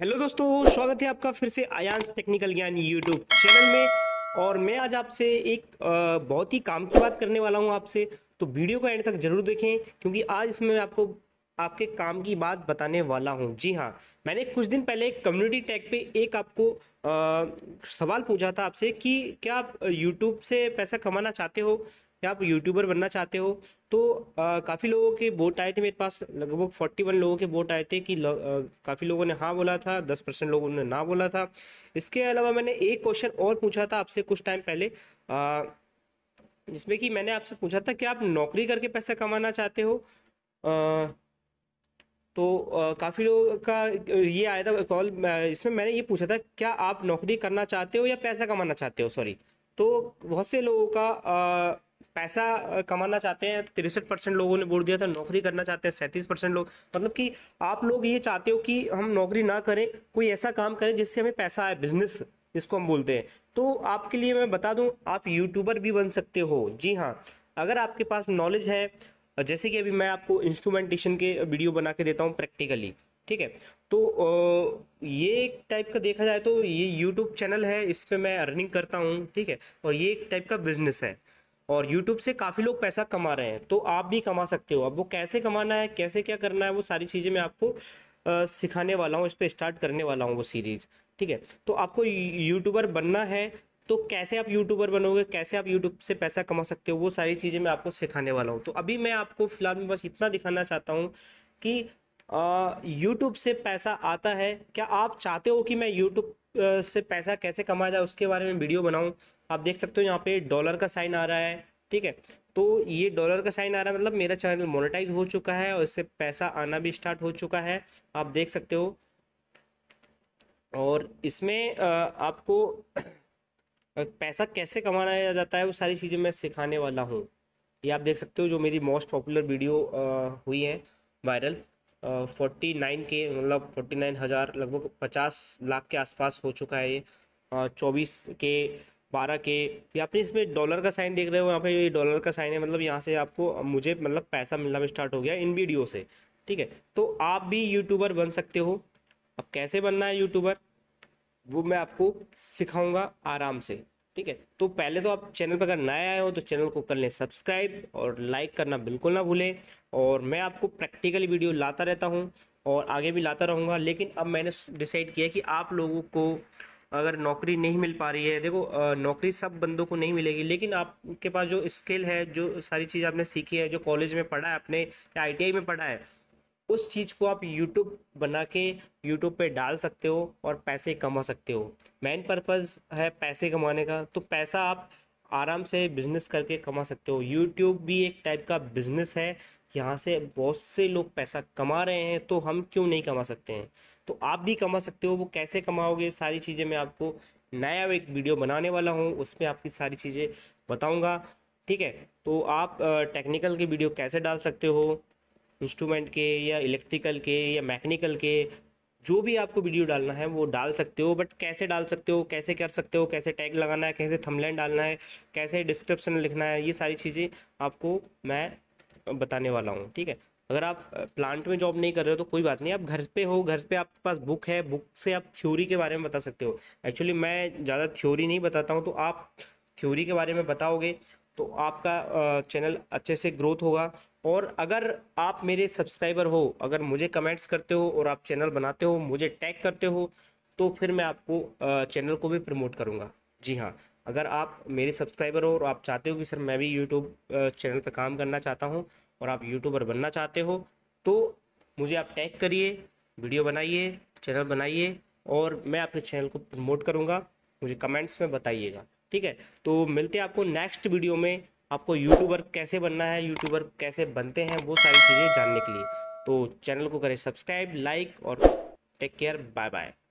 hello दोस्तों स्वागत है आपका फिर से Ayans technical Gyan YouTube channel में और मैं आज आपसे एक बहुत ही काम की बात करने वाला हूं आपसे तो वीडियो को एंड तक जरूर देखें क्योंकि आज इसमें मैं आपको आपके काम की बात बताने वाला हूं जी हाँ मैंने कुछ दिन पहले कम्युनिटी टैग पे एक आपको आ, सवाल पूछा था आपसे कि क्या आप यूट्यूब से पैसा कमाना चाहते हो या आप यूट्यूबर बनना चाहते हो तो काफ़ी लोगों के वोट आए थे मेरे पास लगभग फोर्टी वन लोगों के वोट आए थे कि काफ़ी लोगों ने हाँ बोला था दस परसेंट लोगों ने ना बोला था इसके अलावा मैंने एक क्वेश्चन और पूछा था आपसे कुछ टाइम पहले आ, जिसमें कि मैंने आपसे पूछा था कि आप नौकरी करके पैसा कमाना चाहते हो आ, तो काफ़ी लोगों का ये आया था कॉल इसमें मैंने ये पूछा था क्या आप नौकरी करना चाहते हो या पैसा कमाना चाहते हो सॉरी तो बहुत से लोगों का आ, पैसा कमाना चाहते हैं तिरसठ परसेंट लोगों ने बोल दिया था नौकरी करना चाहते हैं सैंतीस परसेंट लोग मतलब कि आप लोग ये चाहते हो कि हम नौकरी ना करें कोई ऐसा काम करें जिससे हमें पैसा आए बिजनेस इसको हम बोलते हैं तो आपके लिए मैं बता दूं आप यूट्यूबर भी बन सकते हो जी हाँ अगर आपके पास नॉलेज है जैसे कि अभी मैं आपको इंस्ट्रूमेंटेशन के वीडियो बना के देता हूँ प्रैक्टिकली ठीक है तो ये एक टाइप का देखा जाए तो ये यूट्यूब चैनल है इस पर मैं अर्निंग करता हूँ ठीक है और ये एक टाइप का बिजनेस है और यूट्यूब से काफ़ी लोग पैसा कमा रहे हैं तो आप भी कमा सकते हो अब वो कैसे कमाना है कैसे क्या करना है वो सारी चीज़ें मैं आपको आ, सिखाने वाला हूँ इस पर स्टार्ट करने वाला हूँ वो सीरीज़ ठीक है तो आपको यूट्यूबर बनना है तो कैसे आप यूट्यूबर बनोगे कैसे आप यूट्यूब से पैसा कमा सकते हो वो सारी चीज़ें मैं आपको सिखाने वाला हूँ तो अभी मैं आपको फ़िलहाल में बस इतना दिखाना चाहता हूँ कि यूट्यूब से पैसा आता है क्या आप चाहते हो कि मैं यूट्यूब से पैसा कैसे कमाया जाए उसके बारे में वीडियो बनाऊँ आप देख सकते हो यहाँ पे डॉलर का साइन आ रहा है ठीक है तो ये डॉलर का साइन आ रहा है मतलब मेरा चैनल मोनेटाइज हो चुका है और इससे पैसा आना भी स्टार्ट हो चुका है आप देख सकते हो और इसमें आपको पैसा कैसे कमाया जाता है वो सारी चीज़ें मैं सिखाने वाला हूँ ये आप देख सकते हो जो मेरी मोस्ट पॉपुलर वीडियो हुई है वायरल फोर्टी नाइन के मतलब फोर्टी नाइन हज़ार लगभग पचास लाख के आसपास हो चुका है ये चौबीस के बारह के या फिर इसमें डॉलर का साइन देख रहे हो यहाँ पे ये डॉलर का साइन है मतलब यहाँ से आपको मुझे मतलब पैसा मिलना भी स्टार्ट हो गया इन वीडियो से ठीक है तो आप भी यूट्यूबर बन सकते हो अब कैसे बनना है यूट्यूबर वो मैं आपको सिखाऊंगा आराम से ठीक है तो पहले तो आप चैनल पर अगर नए आए हो तो चैनल को कर लें सब्सक्राइब और लाइक करना बिल्कुल ना भूलें और मैं आपको प्रैक्टिकली वीडियो लाता रहता हूँ और आगे भी लाता रहूँगा लेकिन अब मैंने डिसाइड किया कि आप लोगों को अगर नौकरी नहीं मिल पा रही है देखो नौकरी सब बंदों को नहीं मिलेगी लेकिन आपके पास जो स्किल है जो सारी चीज़ आपने सीखी है जो कॉलेज में पढ़ा है आपने या आई में पढ़ा है उस चीज़ को आप यूट्यूब बना के यूट्यूब पे डाल सकते हो और पैसे कमा सकते हो मेन पर्पज़ है पैसे कमाने का तो पैसा आप आराम से बिजनेस करके कमा सकते हो यूट्यूब भी एक टाइप का बिजनेस है यहाँ से बहुत से लोग पैसा कमा रहे हैं तो हम क्यों नहीं कमा सकते हैं तो आप भी कमा सकते हो वो कैसे कमाओगे सारी चीज़ें मैं आपको नया एक वीडियो बनाने वाला हूँ उसमें आपकी सारी चीज़ें बताऊँगा ठीक है तो आप टेक्निकल के वीडियो कैसे डाल सकते हो इंस्ट्रूमेंट के या इलेक्ट्रिकल के या मैकेनिकल के जो भी आपको वीडियो डालना है वो डाल सकते हो बट कैसे डाल सकते हो कैसे कर सकते हो कैसे टैग लगाना है कैसे थंबनेल डालना है कैसे डिस्क्रिप्शन लिखना है ये सारी चीज़ें आपको मैं बताने वाला हूँ ठीक है अगर आप प्लांट में जॉब नहीं कर रहे हो तो कोई बात नहीं आप घर पे हो घर पे आपके पास बुक है बुक से आप थ्योरी के बारे में बता सकते हो एक्चुअली मैं ज़्यादा थ्योरी नहीं बताता हूँ तो आप थ्योरी के बारे में बताओगे तो आपका चैनल अच्छे से ग्रोथ होगा और अगर आप मेरे सब्सक्राइबर हो अगर मुझे कमेंट्स करते हो और आप चैनल बनाते हो मुझे टैग करते हो तो फिर मैं आपको चैनल को भी प्रमोट करूँगा जी हाँ अगर आप मेरे सब्सक्राइबर हो और आप चाहते हो कि सर मैं भी यूट्यूब चैनल पर काम करना चाहता हूँ और आप यूट्यूबर बनना चाहते हो तो मुझे आप टैग करिए वीडियो बनाइए चैनल बनाइए और मैं आपके चैनल को प्रमोट करूँगा मुझे कमेंट्स में बताइएगा ठीक है तो मिलते हैं आपको नेक्स्ट वीडियो में आपको यूट्यूबर कैसे बनना है यूट्यूबर कैसे बनते हैं वो सारी चीज़ें जानने के लिए तो चैनल को करें सब्सक्राइब लाइक और टेक केयर बाय बाय